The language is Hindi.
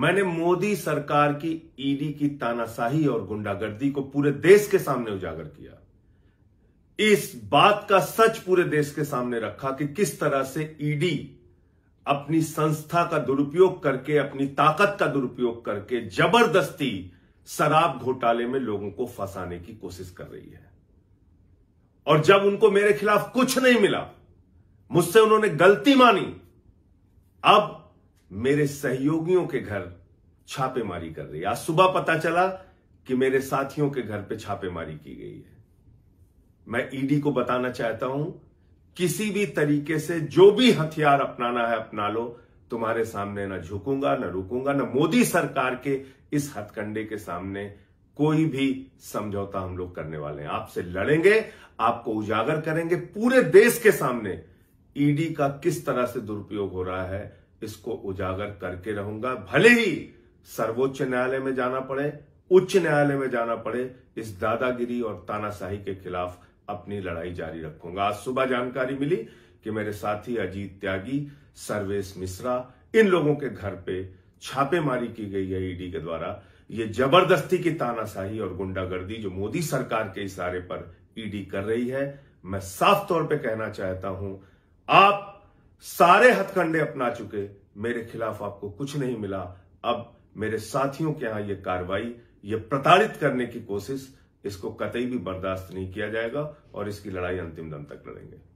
मैंने मोदी सरकार की ईडी की तानाशाही और गुंडागर्दी को पूरे देश के सामने उजागर किया इस बात का सच पूरे देश के सामने रखा कि किस तरह से ईडी अपनी संस्था का दुरुपयोग करके अपनी ताकत का दुरुपयोग करके जबरदस्ती शराब घोटाले में लोगों को फंसाने की कोशिश कर रही है और जब उनको मेरे खिलाफ कुछ नहीं मिला मुझसे उन्होंने गलती मानी अब मेरे सहयोगियों के घर छापेमारी कर रही है आज सुबह पता चला कि मेरे साथियों के घर पे छापेमारी की गई है मैं ईडी को बताना चाहता हूं किसी भी तरीके से जो भी हथियार अपनाना है अपना लो तुम्हारे सामने ना झुकूंगा ना रुकूंगा ना मोदी सरकार के इस हथकंडे के सामने कोई भी समझौता हम लोग करने वाले हैं आपसे लड़ेंगे आपको उजागर करेंगे पूरे देश के सामने ईडी का किस तरह से दुरुपयोग हो रहा है इसको उजागर करके रहूंगा भले ही सर्वोच्च न्यायालय में जाना पड़े उच्च न्यायालय में जाना पड़े इस दादागिरी और तानाशाही के खिलाफ अपनी लड़ाई जारी रखूंगा आज सुबह जानकारी मिली कि मेरे साथी अजीत त्यागी सर्वेश मिश्रा इन लोगों के घर पे छापेमारी की गई है ईडी के द्वारा ये जबरदस्ती की तानाशाही और गुंडागर्दी जो मोदी सरकार के इशारे पर ईडी कर रही है मैं साफ तौर पर कहना चाहता हूं आप सारे हथकंडे अपना चुके मेरे खिलाफ आपको कुछ नहीं मिला अब मेरे साथियों के यहां यह कार्रवाई ये प्रताड़ित करने की कोशिश इसको कतई भी बर्दाश्त नहीं किया जाएगा और इसकी लड़ाई अंतिम दम तक लड़ेंगे